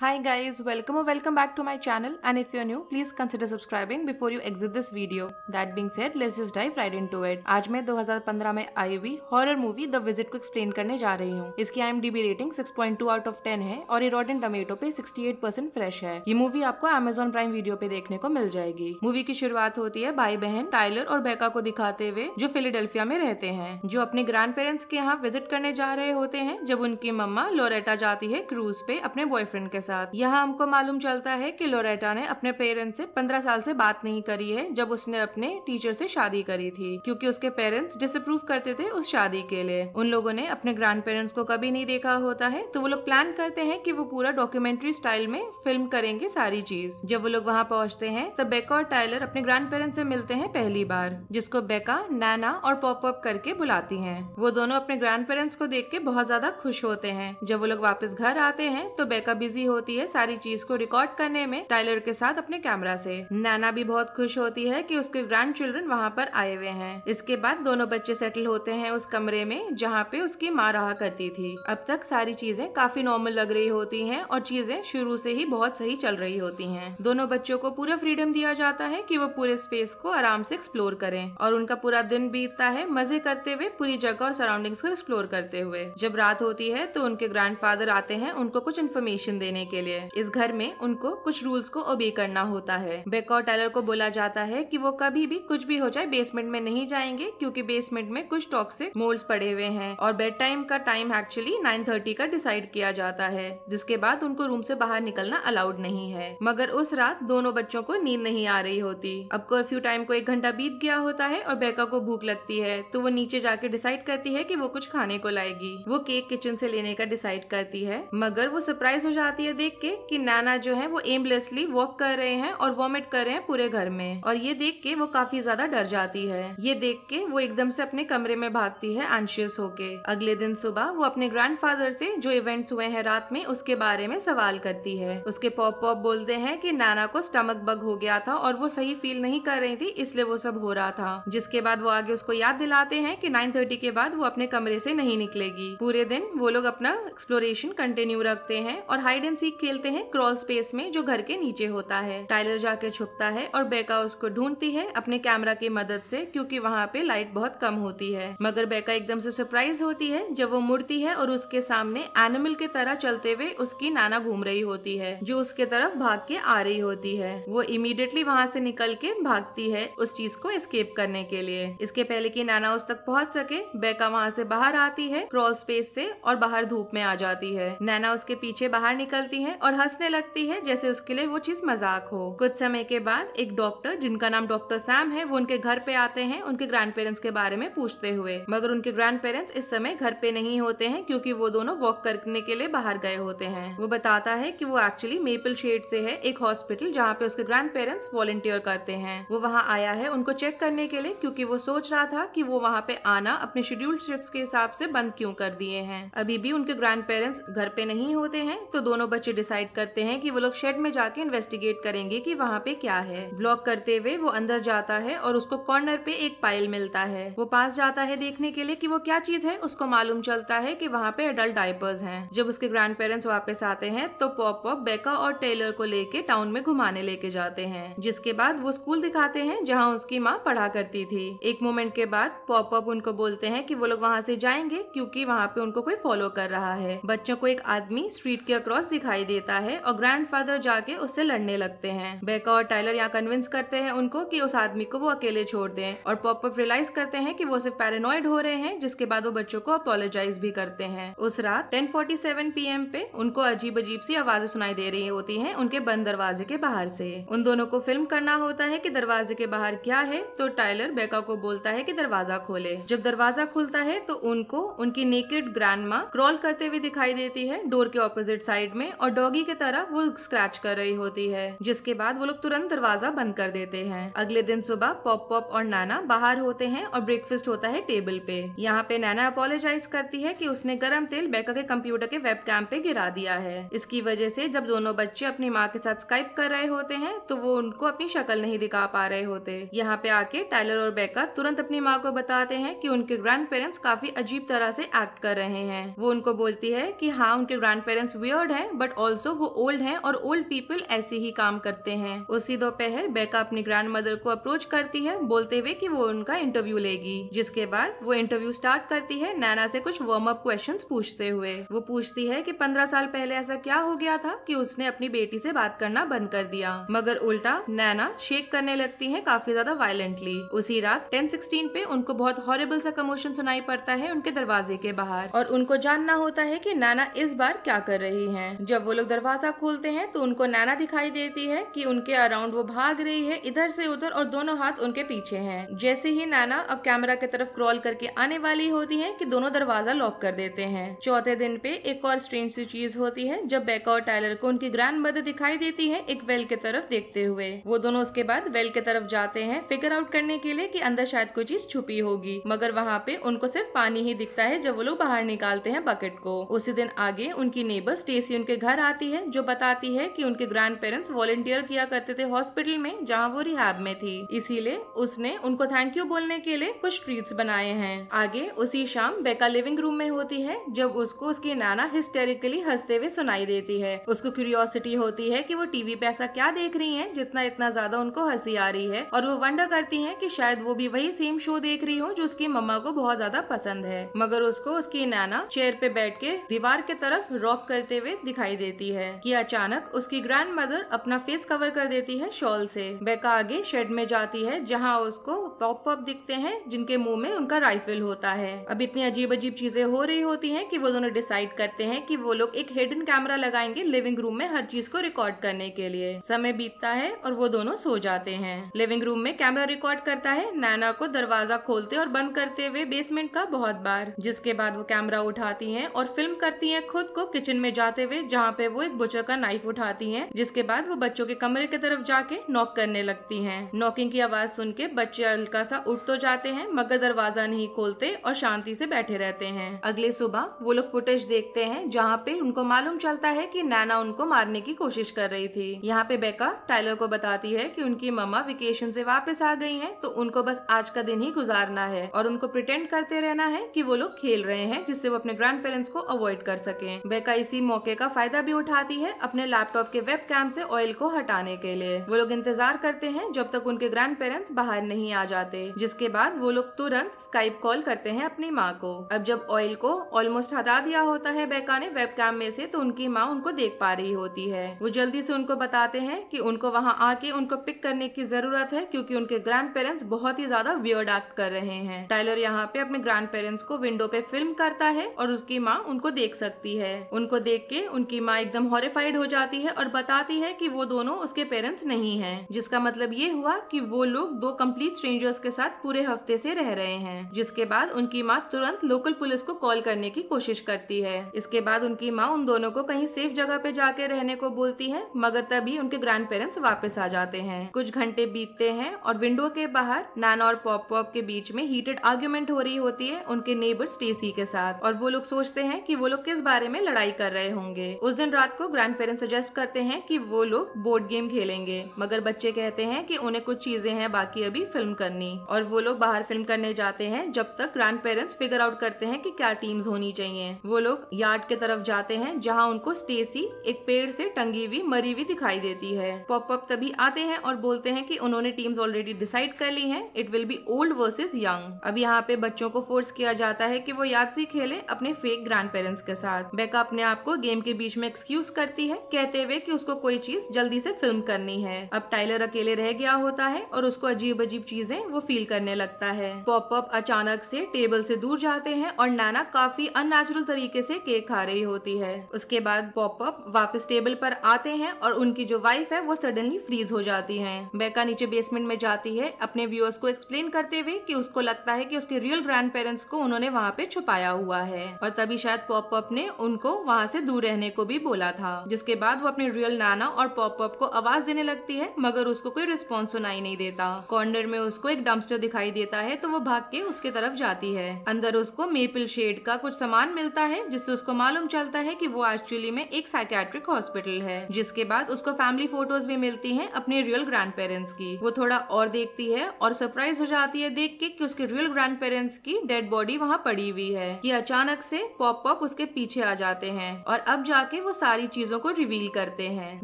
Hi guys, welcome or welcome back to my channel and if you're new, please consider subscribing before you exit this video. That being said, let's just dive right into it. आज मैं 2015 में आई हुई horror movie the visit को explain करने जा रही हूँ इसकी आई rating two out of ten है और ये रॉटन टमेटो पे 68% फ्रेश है ये मूवी आपको अमेजोन प्राइम वीडियो पे देखने को मिल जाएगी मूवी की शुरुआत होती है भाई बहन टाइलर और बैका को दिखाते हुए जो फिलेडेल्फिया में रहते हैं जो अपने ग्रैंड पेरेंट्स के यहाँ विजिट करने जा रहे होते हैं जब उनकी मम्मा लोरेटा जाती है क्रूज पे अपने बॉयफ्रेंड के साथ यहाँ हमको मालूम चलता है कि लोरेटा ने अपने पेरेंट्स से पंद्रह साल से बात नहीं करी है जब उसने अपने टीचर से शादी करी थी क्योंकि उसके पेरेंट्स डिसअप्रूव करते थे उस शादी के लिए उन लोगों ने अपने ग्रैंड पेरेंट्स को कभी नहीं देखा होता है तो वो लोग प्लान करते हैं कि वो पूरा डॉक्यूमेंट्री स्टाइल में फिल्म करेंगे सारी चीज जब वो लोग वहाँ पहुँचते हैं तब बेका और टाइलर अपने ग्रैंड पेरेंट्स से मिलते हैं पहली बार जिसको बेका नैना और पॉपअप करके बुलाती है वो दोनों अपने ग्रैंड पेरेंट्स को देख के बहुत ज्यादा खुश होते हैं जब वो लोग वापस घर आते हैं तो बेका बिजी हो होती है सारी चीज को रिकॉर्ड करने में टाइलर के साथ अपने कैमरा से नैना भी बहुत खुश होती है कि उसके ग्रैंड चिल्ड्रन वहाँ पर आए हुए हैं इसके बाद दोनों बच्चे सेटल होते हैं उस कमरे में जहाँ पे उसकी माँ रहा करती थी अब तक सारी चीजें काफी नॉर्मल लग रही होती है और चीजें शुरू से ही बहुत सही चल रही होती है दोनों बच्चों को पूरा फ्रीडम दिया जाता है कि वो पूरे स्पेस को आराम से एक्सप्लोर करें और उनका पूरा दिन बीतता है मजे करते हुए पूरी जगह और सराउंडिंग्स को एक्सप्लोर करते हुए जब रात होती है तो उनके ग्रैंडफादर आते हैं उनको कुछ इन्फॉर्मेशन देने के लिए इस घर में उनको कुछ रूल्स को ओबे करना होता है बेक और टेलर को बोला जाता है कि वो कभी भी कुछ भी हो जाए बेसमेंट में नहीं जाएंगे क्योंकि बेसमेंट में कुछ टॉक्सिक मोल्ड पड़े हुए हैं और बेड टाइम का टाइम एक्चुअली नाइन थर्टी का डिसाइड किया जाता है जिसके बाद उनको रूम से बाहर निकलना अलाउड नहीं है मगर उस रात दोनों बच्चों को नींद नहीं आ रही होती अब कर्फ्यू टाइम को एक घंटा बीत गया होता है और बेका को भूख लगती है तो वो नीचे जाके डिसाइड करती है कि वो कुछ खाने को लाएगी वो केक किचन से लेने का डिसाइड करती है मगर वो सरप्राइज हो जाती है देख के कि नाना जो है वो एमलेसली वॉक कर रहे हैं और वॉमिट कर रहे हैं पूरे घर में और ये देख के वो काफी ज्यादा डर जाती है ये देख के वो एकदम से अपने कमरे में भागती है एंशियस होके अगले दिन सुबह वो अपने ग्रैंडफादर से जो इवेंट्स हुए हैं रात में उसके बारे में सवाल करती है उसके पॉप पॉप बोलते हैं कि नाना को स्टमक बग हो गया था और वो सही फील नहीं कर रही थी इसलिए वो सब हो रहा था जिसके बाद वो आगे उसको याद दिलाते हैं कि 9:30 के बाद वो अपने कमरे से नहीं निकलेगी पूरे दिन वो लोग अपना एक्सप्लोरेशन कंटिन्यू रखते हैं और हाइड एंड सी सीख खेलते हैं क्रॉल स्पेस में जो घर के नीचे होता है टाइलर जाके छुपता है और बेका उसको ढूंढती है अपने कैमरा की मदद से क्योंकि वहाँ पे लाइट बहुत कम होती है मगर बेका एकदम से सरप्राइज होती है जब वो मुड़ती है और उसके सामने एनिमल के तरह चलते हुए उसकी नाना घूम रही होती है जो उसके तरफ भाग के आ रही होती है वो इमिडिएटली वहाँ से निकल के भागती है उस चीज को स्केप करने के लिए इसके पहले की नाना उस तक पहुँच सके बेका वहाँ से बाहर आती है क्रॉल स्पेस से और बाहर धूप में आ जाती है नैना उसके पीछे बाहर निकल करती है और हंसने लगती है जैसे उसके लिए वो चीज मजाक हो कुछ समय के बाद एक डॉक्टर जिनका नाम डॉक्टर सैम है वो उनके घर पे आते हैं उनके ग्रैंड पेरेंट्स के बारे में पूछते हुए मगर उनके ग्रैंड पेरेंट्स इस समय घर पे नहीं होते हैं क्योंकि वो दोनों वॉक करने के लिए बाहर गए होते हैं वो बताता है कि वो एक्चुअली मेपल शेड से है एक हॉस्पिटल जहाँ पे उसके ग्रैंड पेरेंट्स वॉलेंटियर करते हैं वो वहाँ आया है उनको चेक करने के लिए क्योंकि वो सोच रहा था कि वो वहाँ पे आना अपने शेड्यूल्ड शिफ्ट के हिसाब से बंद क्यों कर दिए हैं अभी भी उनके ग्रैंड पेरेंट्स घर पे नहीं होते हैं तो दोनों बच्चे डिसाइड करते हैं कि वो लोग शेड में जाके इन्वेस्टिगेट करेंगे कि वहाँ पे क्या है ब्लॉक करते हुए वो अंदर जाता है और उसको कॉर्नर पे एक पाइल मिलता है वो पास जाता है देखने के लिए कि वो क्या चीज है उसको मालूम चलता है कि वहाँ पे अडल्ट डाइपर्स हैं जब उसके ग्रैंड पेरेंट्स वापस आते हैं तो पॉप पॉप बेका और टेलर को लेके टाउन में घुमाने लेके जाते हैं जिसके बाद वो स्कूल दिखाते हैं जहाँ उसकी माँ पढ़ा करती थी एक मोमेंट के बाद पॉप पॉप उनको बोलते हैं कि वो लोग वहाँ से जाएंगे क्योंकि वहाँ पे उनको कोई फॉलो कर रहा है बच्चों को एक आदमी स्ट्रीट के अक्रॉस दिखा दिखाई देता है और ग्रैंडफादर जाके उससे लड़ने लगते हैं बेका और टाइलर यहाँ कन्विंस करते हैं उनको कि उस आदमी को वो अकेले छोड़ दें और पॉपअप रियलाइज करते हैं कि वो सिर्फ पैरानॉइड हो रहे हैं जिसके बाद वो बच्चों को अपोलोजाइज भी करते हैं उस रात पी एम पे उनको अजीब अजीब सी आवाजें सुनाई दे रही होती है उनके बंद दरवाजे के बाहर से उन दोनों को फिल्म करना होता है की दरवाजे के बाहर क्या है तो टाइलर बेका को बोलता है की दरवाजा खोले जब दरवाजा खुलता है तो उनको उनकी नेकेड ग्रैंड क्रॉल करते हुए दिखाई देती है डोर के ऑपोजिट साइड में और डॉगी की तरह वो स्क्रैच कर रही होती है जिसके बाद वो लोग तुरंत दरवाजा बंद कर देते हैं अगले दिन सुबह पॉप पॉप और नाना बाहर होते हैं और ब्रेकफास्ट होता है टेबल पे यहाँ पे नैना अपोलोजाइज करती है की उसने गर्म तेल बैका के कंप्यूटर के वेब कैम पे गिरा दिया है इसकी वजह से जब दोनों बच्चे अपनी माँ के साथ स्काइप कर रहे होते हैं तो वो उनको अपनी शक्ल नहीं दिखा पा रहे होते यहाँ पे आके टाइलर और बैका तुरंत अपनी माँ को बताते हैं कि उनके ग्रैंड पेरेंट्स काफी अजीब तरह से एक्ट कर रहे हैं वो उनको बोलती है कि हाँ उनके ग्रैंड पेरेंट्स वियर्ड है बट बट ऑल्सो वो ओल्ड है और ओल्ड पीपल ऐसे ही काम करते हैं उसी दोपहर बेका अपनी ग्रैंड मदर को अप्रोच करती है बोलते हुए की वो उनका इंटरव्यू लेगी जिसके बाद वो इंटरव्यू स्टार्ट करती है नैना से कुछ वार्म अप क्वेश्चन पूछते हुए वो पूछती है की पंद्रह साल पहले ऐसा क्या हो गया था की उसने अपनी बेटी से बात करना बंद कर दिया मगर उल्टा नैना शेक करने लगती है काफी ज्यादा वायलेंटली उसी रात टेन सिक्सटीन पे उनको बहुत हॉरेबल सा कमोशन सुनाई पड़ता है उनके दरवाजे के बाहर और उनको जानना होता है की नैना इस बार क्या कर रही है जब जब वो लोग दरवाजा खोलते हैं तो उनको नैना दिखाई देती है कि उनके अराउंड वो भाग रही है इधर से उधर और दोनों हाथ उनके पीछे हैं जैसे ही नैना अब कैमरा की तरफ क्रॉल करके आने वाली होती है कि दोनों दरवाजा लॉक कर देते हैं चौथे दिन पे एक और स्ट्रेंज सी चीज होती है जब बेका और टाइलर को उनकी ग्रैंड मदर दिखाई देती है एक वेल की तरफ देखते हुए वो दोनों उसके बाद वेल की तरफ जाते हैं फिगर आउट करने के लिए की अंदर शायद कोई चीज छुपी होगी मगर वहाँ पे उनको सिर्फ पानी ही दिखता है जब वो लोग बाहर निकालते हैं बकेट को उसी दिन आगे उनकी नेबर स्टेसी उनके घर घर आती है जो बताती है कि उनके ग्रैंड पेरेंट्स वॉलेंटियर किया करते थे हॉस्पिटल में जहाँ वो रिहाब में थी इसीलिए उसने उनको थैंक यू बोलने के लिए कुछ ट्रीट्स बनाए हैं आगे उसी शाम बेका लिविंग रूम में होती है जब उसको उसकी नाना हिस्टेरिकली हंसते हुए सुनाई देती है उसको क्यूरियोसिटी होती है की वो टीवी पे ऐसा क्या देख रही है जितना इतना ज्यादा उनको हंसी आ रही है और वो वंडर करती है की शायद वो भी वही सेम शो देख रही हो जो उसकी मम्मा को बहुत ज्यादा पसंद है मगर उसको उसकी नाना चेयर पे बैठ के दीवार के तरफ रॉक करते हुए दिखाई देती है कि अचानक उसकी ग्रैंड मदर अपना फेस कवर कर देती है शॉल से बेका आगे शेड में जाती है जहाँ उसको पॉप पॉप दिखते हैं जिनके मुंह में उनका राइफल होता है अब इतनी अजीब अजीब चीजें हो रही होती हैं कि वो दोनों डिसाइड करते हैं कि वो लोग एक हिडन कैमरा लगाएंगे लिविंग रूम में हर चीज को रिकॉर्ड करने के लिए समय बीतता है और वो दोनों सो जाते हैं लिविंग रूम में कैमरा रिकॉर्ड करता है नैना को दरवाजा खोलते और बंद करते हुए बेसमेंट का बहुत बार जिसके बाद वो कैमरा उठाती है और फिल्म करती है खुद को किचन में जाते हुए जहाँ पे वो एक बुचर का नाइफ उठाती है जिसके बाद वो बच्चों के कमरे की तरफ जाके नॉक करने लगती है नॉकिंग की आवाज सुन के बच्चे हल्का सा उठ तो जाते हैं मगर दरवाजा नहीं खोलते और शांति से बैठे रहते हैं अगले सुबह वो लोग फुटेज देखते हैं जहाँ पे उनको मालूम चलता है की नैना उनको मारने की कोशिश कर रही थी यहाँ पे बेका टाइलर को बताती है की उनकी मम्मा वेकेशन से वापस आ गई है तो उनको बस आज का दिन ही गुजारना है और उनको प्रिटेंड करते रहना है की वो लोग खेल रहे हैं जिससे वो अपने ग्रैंड पेरेंट्स को अवॉइड कर सके बेका इसी मौके का फायदा फायदा भी उठाती है अपने लैपटॉप के वेब कैम से ऑयल को हटाने के लिए वो लोग इंतजार करते हैं जब तक उनके ग्रैंड पेरेंट्स बाहर नहीं आ जाते जिसके बाद वो लोग तुरंत स्काइप कॉल करते हैं अपनी माँ को अब जब ऑयल को ऑलमोस्ट हटा दिया होता है बेका ने वेब कैम में से तो उनकी माँ उनको देख पा रही होती है वो जल्दी से उनको बताते हैं कि उनको वहाँ आके उनको पिक करने की जरूरत है क्योंकि उनके ग्रैंड पेरेंट्स बहुत ही ज्यादा वियर्ड एक्ट कर रहे हैं टाइलर यहाँ पे अपने ग्रैंड पेरेंट्स को विंडो पे फिल्म करता है और उसकी माँ उनको देख सकती है उनको देख के उनकी की माँ एकदम हॉरिफाइड हो जाती है और बताती है कि वो दोनों उसके पेरेंट्स नहीं हैं जिसका मतलब ये हुआ कि वो लोग दो कंप्लीट स्ट्रेंजर्स के साथ पूरे हफ्ते से रह रहे हैं जिसके बाद उनकी माँ तुरंत लोकल पुलिस को कॉल करने की कोशिश करती है इसके बाद उनकी माँ उन दोनों को कहीं सेफ जगह पे जाके रहने को बोलती है मगर तभी उनके ग्रैंड पेरेंट्स वापस आ जाते हैं कुछ घंटे बीतते हैं और विंडो के बाहर नाना और पॉप पॉप के बीच में हीटेड आर्ग्यूमेंट हो रही होती है उनके नेबर स्टेसी के साथ और वो लोग सोचते हैं कि वो लोग किस बारे में लड़ाई कर रहे होंगे उस दिन रात को ग्रैंड पेरेंट्स सजेस्ट करते हैं कि वो लोग बोर्ड गेम खेलेंगे मगर बच्चे कहते हैं कि उन्हें कुछ चीजें हैं बाकी अभी फिल्म करनी और वो लोग बाहर फिल्म करने जाते हैं जब तक ग्रैंड पेरेंट्स फिगर आउट करते हैं कि क्या टीम्स होनी चाहिए वो लोग यार्ड के तरफ जाते हैं जहाँ उनको स्टेसी एक पेड़ से टंगी हुई मरी हुई दिखाई देती है पॉपअप तभी आते हैं और बोलते हैं की उन्होंने टीम्स ऑलरेडी डिसाइड कर ली है it will be old versus young अब यहाँ पे बच्चों को फोर्स किया जाता है की वो याद से खेले अपने फेक ग्रैंड पेरेंट्स के साथ बेका अपने आप को गेम के बीच में एक्सक्यूज करती है कहते हुए कि उसको कोई चीज जल्दी से फिल्म करनी है अब टाइलर अकेले रह गया होता है और उसको अजीब अजीब चीजें वो फील करने लगता है पॉपअप अचानक से टेबल से दूर जाते हैं और नाना काफी अननेचुरल तरीके से केक खा रही होती है उसके बाद पॉपअप वापस टेबल पर आते हैं और उनकी जो वाइफ है वो सडनली फ्रीज हो जाती है बेका नीचे बेसमेंट में जाती है अपने व्यूअर्स को एक्सप्लेन करते हुए कि उसको लगता है कि उसके रियल ग्रैंड पेरेंट्स को उन्होंने वहाँ पे छुपाया हुआ है और तभी शायद पॉपअप ने उनको वहाँ से दूर रहने को भी बोला था जिसके बाद वो अपने रियल नाना और पॉपअप को आवाज देने लगती है मगर उसको कोई रिस्पॉन्स सुनाई नहीं देता कॉर्नर में उसको एक डम्स्टर दिखाई देता है तो वो भाग के उसके तरफ जाती है अंदर उसको मेपल शेड का कुछ सामान मिलता है जिससे उसको मालूम चलता है की वो एक्चुअली में एक साइकेट्रिक हॉस्पिटल है जिसके बाद उसको फैमिली फोटोज भी मिलती है अपने रियल ग्रैंड पेरेंट्स की वो थोड़ा और देखती है और सरप्राइज हो जाती है देख के कि उसके रियल ग्रैंड पेरेंट्स की डेड बॉडी वहाँ पड़ी हुई है कि अचानक से पॉप पॉप उसके पीछे आ जाते हैं और अब जाके जाके वो सारी चीजों को रिवील करते हैं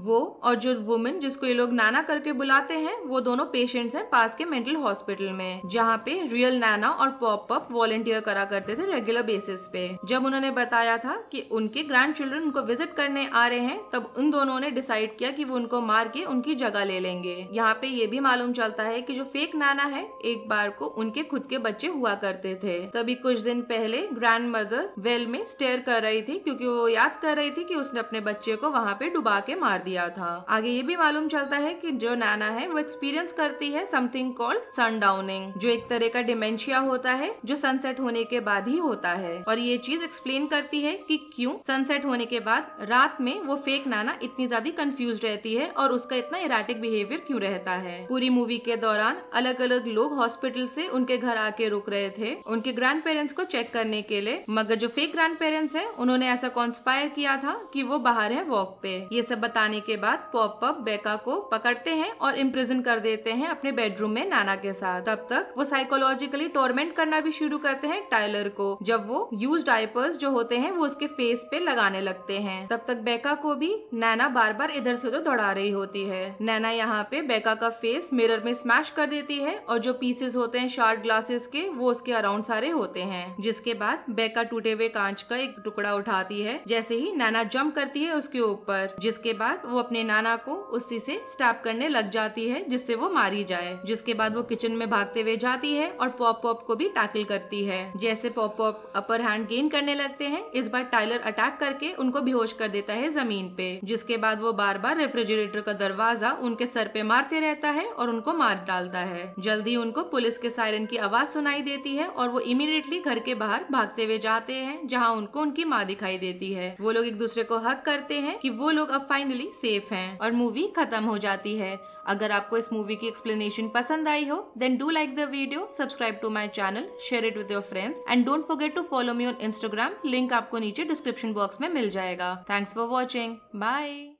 वो और जो वुमेन जिसको ये लोग नाना करके बुलाते हैं वो दोनों पेशेंट्स हैं पास के मेंटल हॉस्पिटल में जहाँ पे रियल नाना और पॉप अप वॉलेंटियर करा करते थे रेगुलर बेसिस पे जब उन्होंने बताया था कि उनके ग्रैंड चिल्ड्रन उनको विजिट करने आ रहे हैं तब उन दोनों ने डिसाइड किया कि वो उनको मार के उनकी जगह ले लेंगे यहाँ पे ये भी मालूम चलता है कि जो फेक नाना है एक बार को उनके खुद के बच्चे हुआ करते थे तभी कुछ दिन पहले ग्रैंड मदर वेल में स्टेयर कर रही थी क्योंकि वो याद कर रही थी कि उसने अपने बच्चे को वहाँ पे डुबा के मार दिया था आगे ये भी मालूम चलता है कि जो नाना है वो एक्सपीरियंस करती है समथिंग कॉल्ड सनडाउनिंग जो एक तरह का डिमेंशिया होता है जो सनसेट होने के बाद ही होता है और ये चीज एक्सप्लेन करती है कि क्यों सनसेट होने के बाद रात में वो फेक नाना इतनी ज्यादा कंफ्यूज रहती है और उसका इतना इराटिक बिहेवियर क्यूँ रहता है पूरी मूवी के दौरान अलग अलग लोग हॉस्पिटल से उनके घर आके रुक रहे थे उनके ग्रैंड पेरेंट्स को चेक करने के लिए मगर जो फेक ग्रैंड पेरेंट्स है उन्होंने ऐसा कॉन्स्पायर किया था कि वो बाहर है वॉक पे ये सब बताने के बाद पॉप अप बेका को पकड़ते हैं और इम्प्रिजन कर देते हैं अपने बेडरूम में नाना के साथ तब तक वो साइकोलॉजिकली टोरमेंट करना भी शुरू करते हैं टाइलर को जब वो यूज डायपर्स जो होते हैं वो उसके फेस पे लगाने लगते हैं तब तक बेका को भी नैना बार बार इधर से उधर दौड़ा रही होती है नैना यहाँ पे बेका का फेस मिरर में स्मैश कर देती है और जो पीसेस होते हैं शार्ट ग्लासेस के वो उसके अराउंड सारे होते हैं जिसके बाद बेका टूटे हुए कांच का एक टुकड़ा उठाती है जैसे ही नैना जम्प जंप करती है उसके ऊपर जिसके बाद वो अपने नाना को उसी से स्टैप करने लग जाती है जिससे वो मारी जाए जिसके बाद वो किचन में भागते हुए जाती है और पॉप पॉप को भी टैकल करती है जैसे Pop Pop upper hand gain करने लगते हैं इस बार टाइलर अटैक करके उनको बेहोश कर देता है जमीन पे जिसके बाद वो बार बार रेफ्रिजरेटर का दरवाजा उनके सर पे मारते रहता है और उनको मार डालता है जल्दी उनको पुलिस के सायरन की आवाज सुनाई देती है और वो इमीडिएटली घर के बाहर भागते हुए जाते हैं जहाँ उनको उनकी माँ दिखाई देती है वो लोग एक दूसरे को को हक करते हैं कि वो लोग अब फाइनली सेफ हैं और मूवी खत्म हो जाती है अगर आपको इस मूवी की एक्सप्लेनेशन पसंद आई हो then do like the video subscribe to my channel share it with your friends and don't forget to follow me on Instagram link आपको नीचे डिस्क्रिप्शन बॉक्स में मिल जाएगा थैंक्स फॉर वॉचिंग बाय